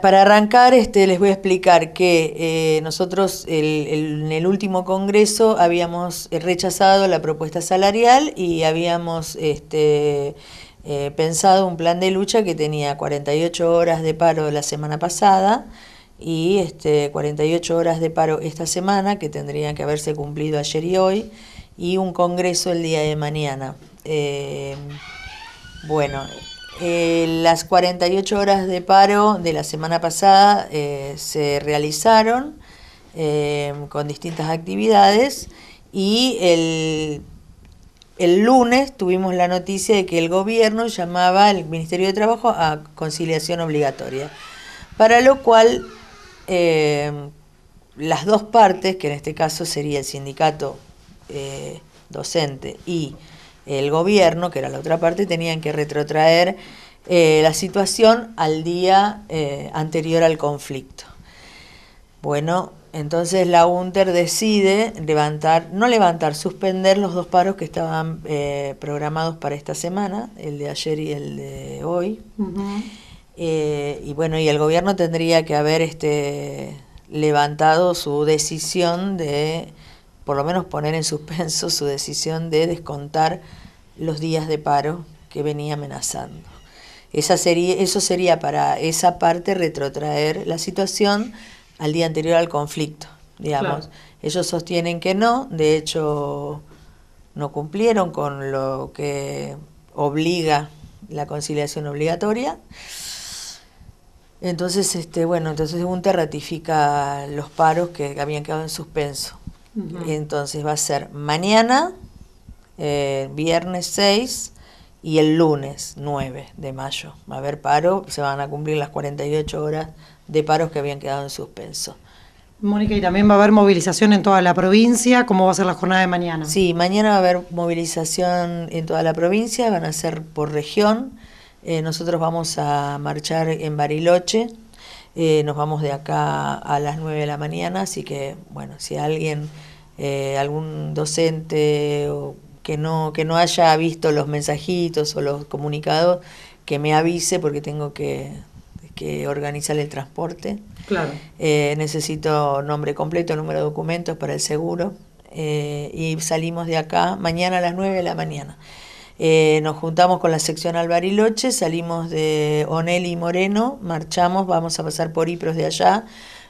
Para arrancar, este, les voy a explicar que eh, nosotros en el último congreso habíamos rechazado la propuesta salarial y habíamos este, eh, pensado un plan de lucha que tenía 48 horas de paro la semana pasada y este, 48 horas de paro esta semana, que tendrían que haberse cumplido ayer y hoy, y un congreso el día de mañana. Eh, bueno. Eh, las 48 horas de paro de la semana pasada eh, se realizaron eh, con distintas actividades y el, el, lunes tuvimos la noticia de que el gobierno llamaba al Ministerio de Trabajo a conciliación obligatoria, para lo cual las dos partes, que en este caso sería el sindicato docente y el gobierno, que era la otra parte, tenían que retrotraer eh, la situación al día eh, anterior al conflicto. Bueno, entonces la UNTER decide levantar, no levantar, suspender los dos paros que estaban eh, programados para esta semana, el de ayer y el de hoy. y bueno, y el gobierno tendría que haber este, levantado su decisión de por lo menos poner en suspenso su decisión de descontar los días de paro que venía amenazando. Esa eso sería para esa parte retrotraer la situación al día anterior al conflicto, digamos. Ellos sostienen que no, de hecho no cumplieron con lo que obliga la conciliación obligatoria. Entonces, este, bueno, entonces UNTE ratifica los paros que habían quedado en suspenso. Entonces va a ser mañana, eh, viernes 6 y el lunes 9 de mayo. Va a haber paro, se van a cumplir las 48 horas de paros que habían quedado en suspenso. Mónica, y también va a haber movilización en toda la provincia, ¿cómo va a ser la jornada de mañana? Sí, mañana va a haber movilización en toda la provincia, van a ser por región. Eh, nosotros vamos a marchar en Bariloche, eh, nos vamos de acá a las 9 de la mañana, así que bueno, si alguien, eh, algún docente o que no, que no haya visto los mensajitos o los comunicados, que me avise porque tengo que, organizar el transporte. Claro. Eh, necesito nombre completo, número de documentos para el seguro. y salimos de acá mañana a las 9 de la mañana. Eh, nos juntamos con la sección Albariloche, salimos de Onel y Moreno, marchamos, vamos a pasar por Ipros de allá,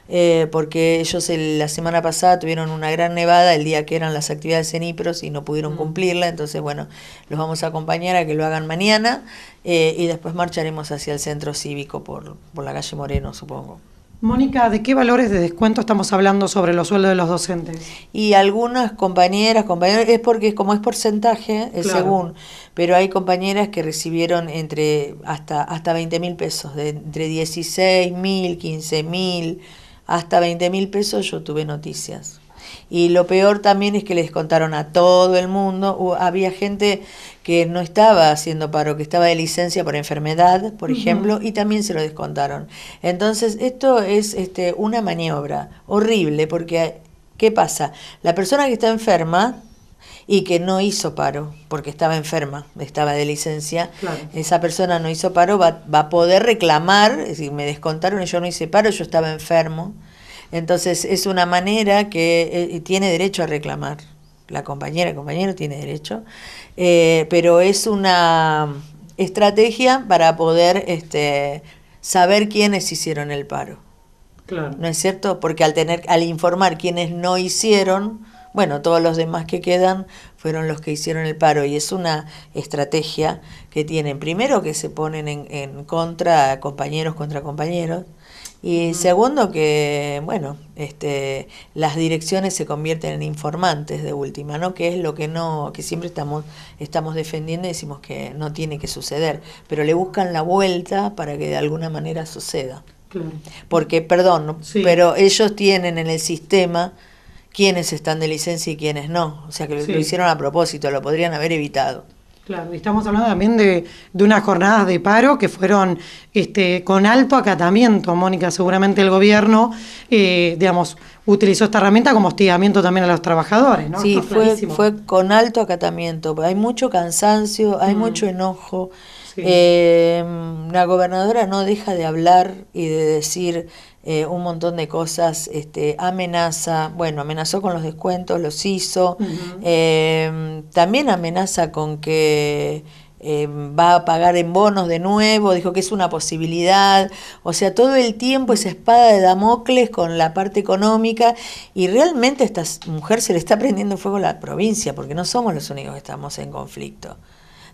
eh, porque ellos la semana pasada tuvieron una gran nevada el día que eran las actividades en IPROS y no pudieron mm. cumplirla, entonces bueno, los vamos a acompañar a que lo hagan mañana eh, y después marcharemos hacia el centro cívico por la calle Moreno, supongo. Mónica, ¿de qué valores de descuento estamos hablando sobre los sueldos de los docentes? Y algunas compañeras, compañeros, es porque como es porcentaje, es según, pero hay compañeras que recibieron entre hasta, hasta 20 mil pesos, de, entre 16 mil, 15 mil, hasta 20 mil pesos yo tuve noticias. Y lo peor también es que les contaron a todo el mundo. Había gente que no estaba haciendo paro, que estaba de licencia por enfermedad, por ejemplo, y también se lo descontaron. Entonces, esto es este, una maniobra horrible, porque ¿qué pasa? La persona que está enferma y que no hizo paro, porque estaba enferma, estaba de licencia, esa persona no hizo paro, va, a poder reclamar, si me descontaron, y yo no hice paro, yo estaba enfermo. Entonces es una manera que eh, tiene derecho a reclamar. La compañera, el compañero tiene derecho, eh, pero es una estrategia para poder este, saber quiénes hicieron el paro. ¿No es cierto? Porque al tener, al informar quiénes no hicieron, bueno, todos los demás que quedan fueron los que hicieron el paro y es una estrategia que tienen. Primero que se ponen en, en contra compañeros contra compañeros, y segundo que, bueno, este, las direcciones se convierten en informantes de última, ¿no? Que es lo que no, que siempre estamos, estamos defendiendo y decimos que no tiene que suceder, pero le buscan la vuelta para que de alguna manera suceda. Porque, perdón, pero ellos tienen en el sistema quienes están de licencia y quienes no. O sea que lo hicieron a propósito, lo podrían haber evitado. Claro, estamos hablando también de, unas jornadas de paro que fueron este, con alto acatamiento, Mónica. Seguramente el gobierno, eh, digamos, utilizó esta herramienta como hostigamiento también a los trabajadores, ¿no? Sí, fue, fue, con alto acatamiento. Hay mucho cansancio, hay mm. mucho enojo. Eh, la gobernadora no deja de hablar y de decir eh, un montón de cosas, este, amenaza, bueno, amenazó con los descuentos, los hizo, em, también amenaza con que em, va a pagar en bonos de nuevo, dijo que es una posibilidad, o sea, todo el tiempo esa espada de Damocles con la parte económica y realmente a esta mujer se le está prendiendo fuego la provincia, porque no somos los únicos que estamos en conflicto.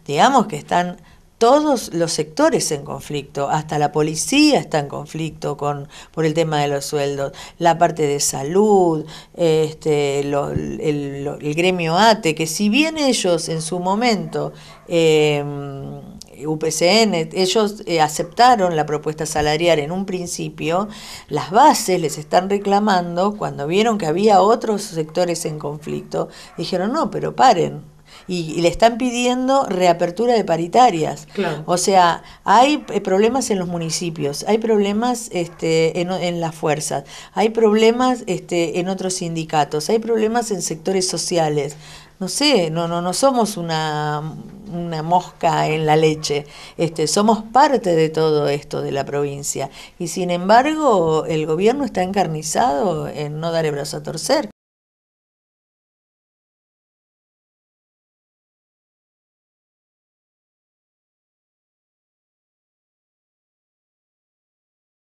Digamos que están todos los sectores en conflicto, hasta la policía está en conflicto con, por el tema de los sueldos, la parte de salud, este, el, gremio ATE, que si bien ellos en su momento, em, UPCN, ellos eh, aceptaron la propuesta salarial en un principio, las bases les están reclamando, cuando vieron que había otros sectores en conflicto, dijeron, no, pero paren, y, le están pidiendo reapertura de paritarias. O sea, hay eh, problemas en los municipios, hay problemas este, en, las fuerzas, hay problemas este, en otros sindicatos, hay problemas en sectores sociales. No sé, no, no, no somos una, una mosca en la leche. Este, somos parte de todo esto de la provincia. Y sin embargo, el gobierno está encarnizado en no dar el brazo a torcer.